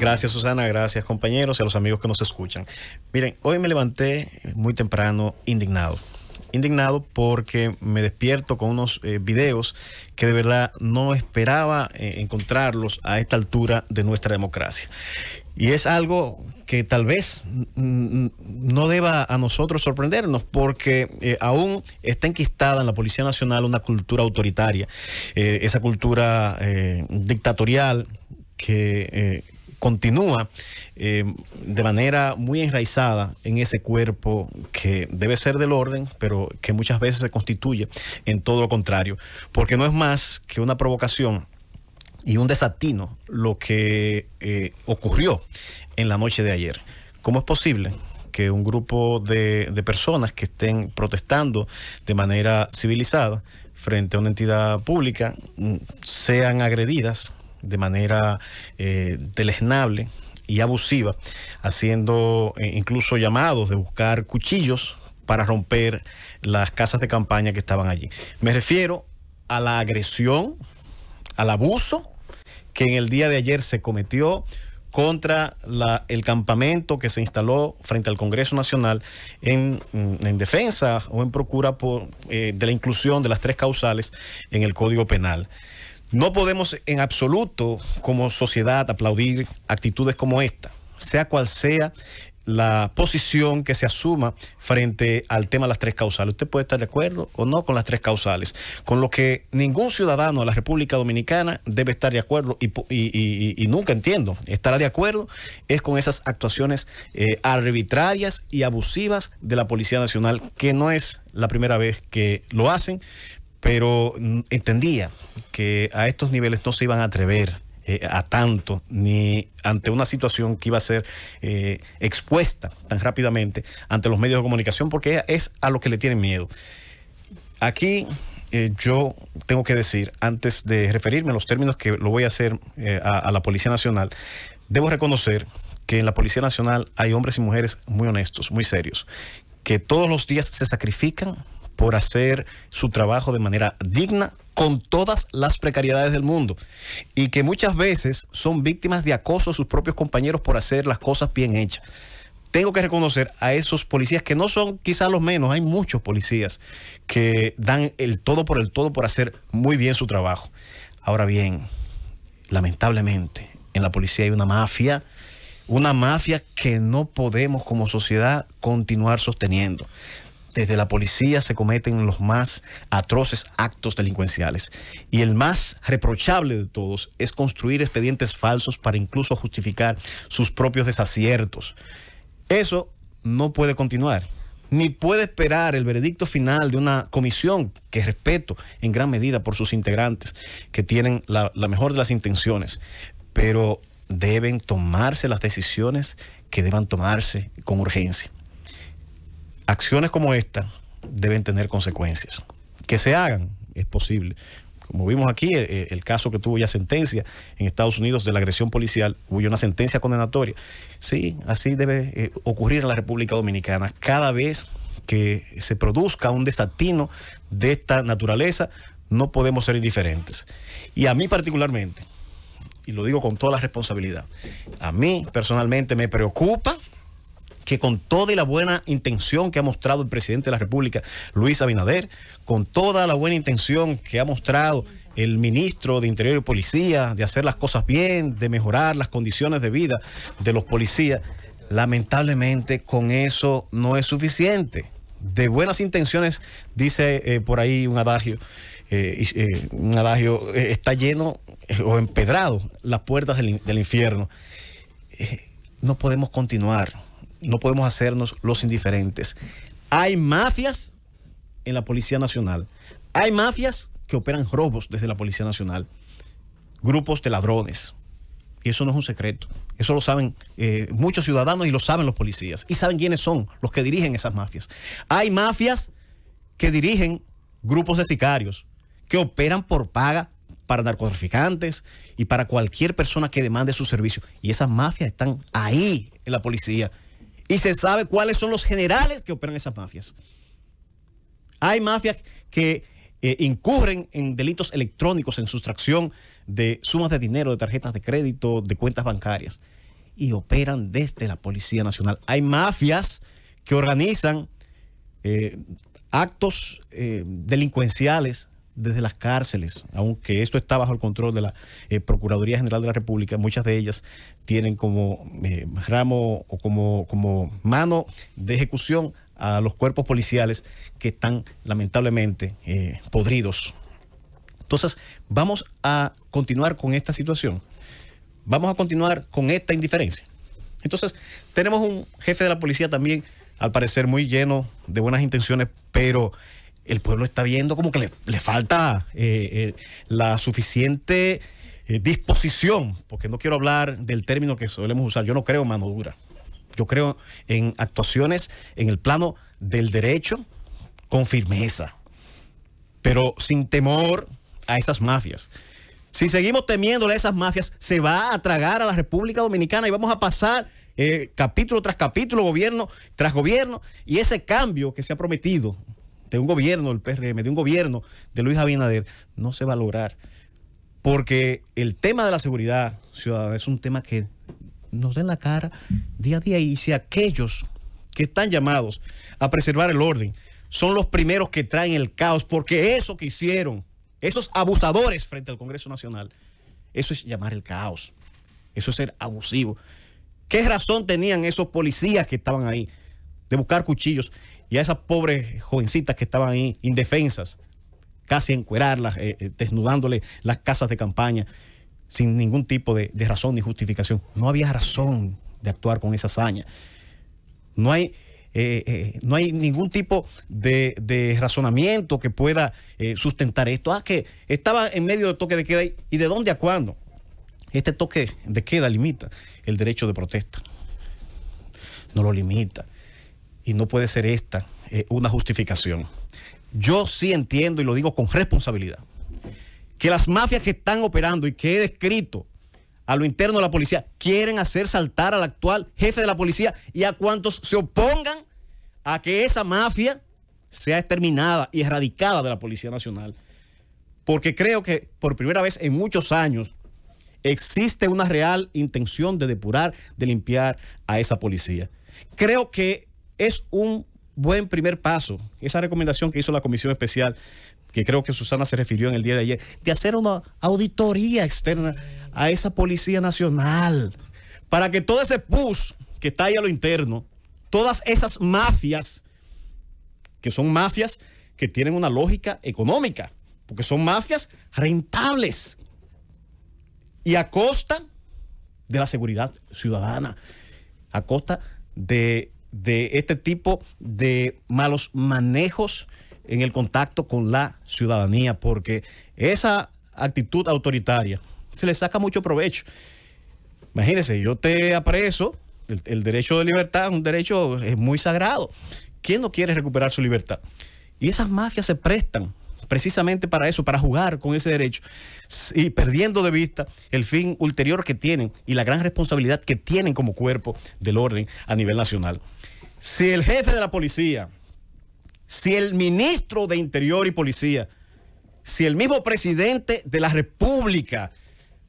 Gracias Susana, gracias compañeros y a los amigos que nos escuchan. Miren, hoy me levanté muy temprano indignado. Indignado porque me despierto con unos eh, videos que de verdad no esperaba eh, encontrarlos a esta altura de nuestra democracia. Y es algo que tal vez no deba a nosotros sorprendernos, porque eh, aún está enquistada en la Policía Nacional una cultura autoritaria, esa cultura dictatorial que continúa eh, de manera muy enraizada en ese cuerpo que debe ser del orden, pero que muchas veces se constituye en todo lo contrario, porque no es más que una provocación y un desatino lo que eh, ocurrió en la noche de ayer. ¿Cómo es posible que un grupo de, personas que estén protestando de manera civilizada frente a una entidad pública mm, sean agredidas de manera eh, deleznable y abusiva, haciendo eh, incluso llamados de buscar cuchillos para romper las casas de campaña que estaban allí. Me refiero a la agresión, al abuso que en el día de ayer se cometió contra el campamento que se instaló frente al Congreso Nacional en, mm, defensa o en procura por, eh, de la inclusión de las tres causales en el Código Penal. No podemos en absoluto como sociedad aplaudir actitudes como esta, sea cual sea la posición que se asuma frente al tema de las tres causales. Usted puede estar de acuerdo o no con las tres causales, con lo que ningún ciudadano de la República Dominicana debe estar de acuerdo y, nunca entiendo, estará de acuerdo es con esas actuaciones eh, arbitrarias y abusivas de la Policía Nacional, que no es la primera vez que lo hacen, pero mm, entendía que a estos niveles no se iban a atrever eh, a tanto, ni ante una situación que iba a ser eh, expuesta tan rápidamente ante los medios de comunicación, porque es a lo que le tienen miedo. Aquí eh, yo tengo que decir, antes de referirme a los términos que lo voy a hacer a, a la Policía Nacional, debo reconocer que en la Policía Nacional hay hombres y mujeres muy honestos, muy serios, que todos los días se sacrifican por hacer su trabajo de manera digna con todas las precariedades del mundo y que muchas veces son víctimas de acoso a sus propios compañeros por hacer las cosas bien hechas. Tengo que reconocer a esos policías que no son quizás los menos, hay muchos policías que dan el todo por el todo por hacer muy bien su trabajo. Ahora bien, lamentablemente, en la policía hay una mafia, una mafia que no podemos como sociedad continuar sosteniendo desde la policía se cometen los más atroces actos delincuenciales. Y el más reprochable de todos es construir expedientes falsos para incluso justificar sus propios desaciertos. Eso no puede continuar, ni puede esperar el veredicto final de una comisión que respeto en gran medida por sus integrantes, que tienen la, la mejor de las intenciones, pero deben tomarse las decisiones que deban tomarse con urgencia acciones como esta deben tener consecuencias. Que se hagan es posible. Como vimos aquí, eh, eh, el, caso que tuvo ya sentencia en Estados Unidos de la agresión policial, hubo una sentencia condenatoria. Sí, así debe eh, ocurrir en la República Dominicana. Cada vez que se produzca un desatino de esta naturaleza, no podemos ser indiferentes. Y a mí particularmente, y lo digo con toda la responsabilidad, a mí personalmente me preocupa que con toda la buena intención que ha mostrado el presidente de la República, Luis Abinader, con toda la buena intención que ha mostrado el ministro de Interior y Policía, de hacer las cosas bien, de mejorar las condiciones de vida de los policías, lamentablemente con eso no es suficiente. De buenas intenciones, dice eh, por ahí un adagio, eh, eh, un adagio está lleno o empedrado las puertas del infierno. no podemos continuar no podemos hacernos los indiferentes. Hay mafias en la Policía Nacional. Hay mafias que operan robos desde la Policía Nacional. Grupos de ladrones. Y eso no es un secreto. Eso lo saben eh, muchos ciudadanos y lo saben los policías. Y saben quiénes son los que dirigen esas mafias. Hay mafias que dirigen grupos de sicarios que operan por paga para narcotraficantes y para cualquier persona que demande su servicio. Y esas mafias están ahí en la policía y se sabe cuáles son los generales que operan esas mafias. Hay mafias que eh, incurren en delitos electrónicos, en sustracción de sumas de dinero, de tarjetas de crédito, de cuentas bancarias, y operan desde la Policía Nacional. Hay mafias que organizan eh, actos eh, delincuenciales desde las cárceles, aunque esto está bajo el control de la eh, Procuraduría General de la República, muchas de ellas tienen como eh, ramo o como, como mano de ejecución a los cuerpos policiales que están lamentablemente eh, podridos. Entonces, vamos a continuar con esta situación. Vamos a continuar con esta indiferencia. Entonces, tenemos un jefe de la policía también, al parecer, muy lleno de buenas intenciones, pero el pueblo está viendo como que le, falta eh, eh, la suficiente eh, disposición, porque no quiero hablar del término que solemos usar, yo no creo en mano dura, yo creo en actuaciones en el plano del derecho con firmeza, pero sin temor a esas mafias. Si seguimos temiéndole a esas mafias, se va a tragar a la República Dominicana y vamos a pasar capítulo tras capítulo, gobierno tras gobierno, y ese cambio que se ha prometido de un gobierno, el PRM, de un gobierno de Luis Abinader, no se va a lograr. Porque el tema de la seguridad ciudadana es un tema que nos den la cara día a día y si aquellos que están llamados a preservar el orden son los primeros que traen el caos, porque eso que hicieron esos abusadores frente al Congreso Nacional, eso es llamar el caos, eso es ser abusivo. ¿Qué razón tenían esos policías que estaban ahí de buscar cuchillos y a esas pobres jovencitas que estaban ahí indefensas, casi encuerarlas, eh, eh, desnudándole las casas de campaña, sin ningún tipo de, razón ni justificación. No había razón de actuar con esa hazaña. No hay, eh, no hay ningún tipo de, razonamiento que pueda sustentar esto. Ah, que estaba en medio del toque de queda y de dónde a cuándo. Este toque de queda limita el derecho de protesta. No lo limita y no puede ser esta eh, una justificación. Yo sí entiendo y lo digo con responsabilidad que las mafias que están operando y que he descrito a lo interno de la policía quieren hacer saltar al actual jefe de la policía y a cuantos se opongan a que esa mafia sea exterminada y erradicada de la Policía Nacional. Porque creo que por primera vez en muchos años existe una real intención de depurar, de limpiar a esa policía. Creo que es un buen primer paso. Esa recomendación que hizo la Comisión Especial, que creo que Susana se refirió en el día de ayer, de hacer una auditoría externa a esa Policía Nacional, para que todo ese PUS que está ahí a lo interno, todas esas mafias, que son mafias que tienen una lógica económica, porque son mafias rentables y a costa de la seguridad ciudadana, a costa de de este tipo de malos manejos en el contacto con la ciudadanía, porque esa actitud autoritaria se le saca mucho provecho. Imagínese, yo te apreso, el, derecho de libertad es un derecho muy sagrado. ¿Quién no quiere recuperar su libertad? Y esas mafias se prestan precisamente para eso, para jugar con ese derecho y perdiendo de vista el fin ulterior que tienen y la gran responsabilidad que tienen como cuerpo del orden a nivel nacional si el jefe de la policía, si el ministro de Interior y Policía, si el mismo presidente de la República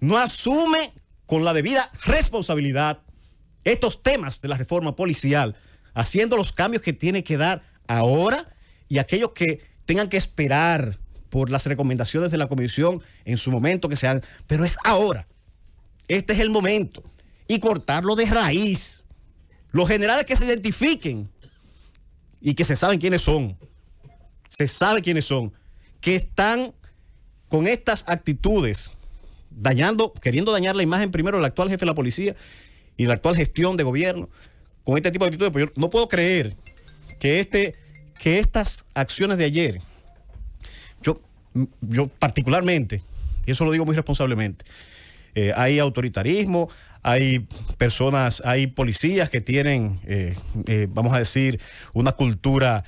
no asume con la debida responsabilidad estos temas de la reforma policial, haciendo los cambios que tiene que dar ahora y aquellos que tengan que esperar por las recomendaciones de la comisión en su momento que se pero es ahora. Este es el momento. Y cortarlo de raíz. Los generales que se identifiquen y que se saben quiénes son. Se sabe quiénes son. Que están con estas actitudes dañando, queriendo dañar la imagen primero del actual jefe de la policía y la actual gestión de gobierno, con este tipo de actitudes, pues yo no puedo creer que, este, que estas acciones de ayer, yo, yo particularmente, y eso lo digo muy responsablemente, eh, hay autoritarismo, hay personas, hay policías que tienen, eh, eh, vamos a decir, una cultura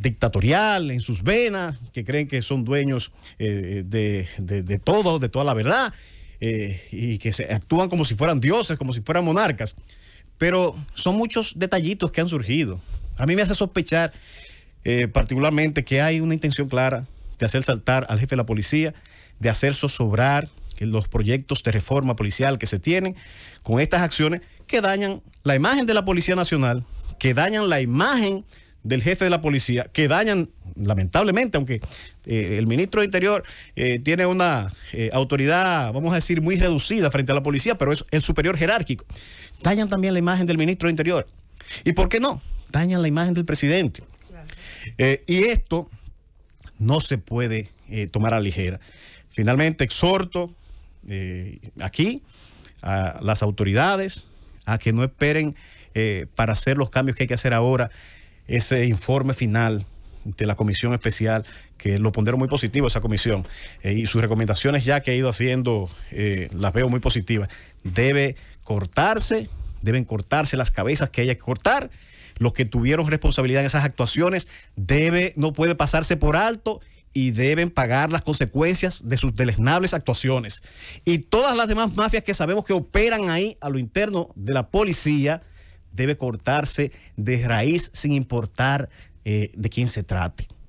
dictatorial en sus venas, que creen que son dueños de, todo, de toda la verdad, y que se actúan como si fueran dioses, como si fueran monarcas. Pero son muchos detallitos que han surgido. A mí me hace sospechar particularmente que hay una intención clara de hacer saltar al jefe de la policía, de hacer zozobrar los proyectos de reforma policial que se tienen con estas acciones que dañan la imagen de la Policía Nacional, que dañan la imagen del jefe de la policía, que dañan, lamentablemente, aunque eh, el ministro de Interior eh, tiene una eh, autoridad, vamos a decir, muy reducida frente a la policía, pero es el superior jerárquico, dañan también la imagen del ministro de Interior. ¿Y por qué no? Dañan la imagen del presidente. y esto no se puede tomar a ligera. Finalmente, exhorto eh, aquí, a las autoridades, a que no esperen eh, para hacer los cambios que hay que hacer ahora, ese informe final de la comisión especial, que lo pondieron muy positivo esa comisión, eh, y sus recomendaciones ya que ha ido haciendo, las veo muy positivas. Debe cortarse, deben cortarse las cabezas que haya que cortar los que tuvieron responsabilidad en esas actuaciones debe, no puede pasarse por alto y deben pagar las consecuencias de sus deleznables actuaciones. Y todas las demás mafias que sabemos que operan ahí a lo interno de la policía debe cortarse de raíz sin importar eh, de quién se trate.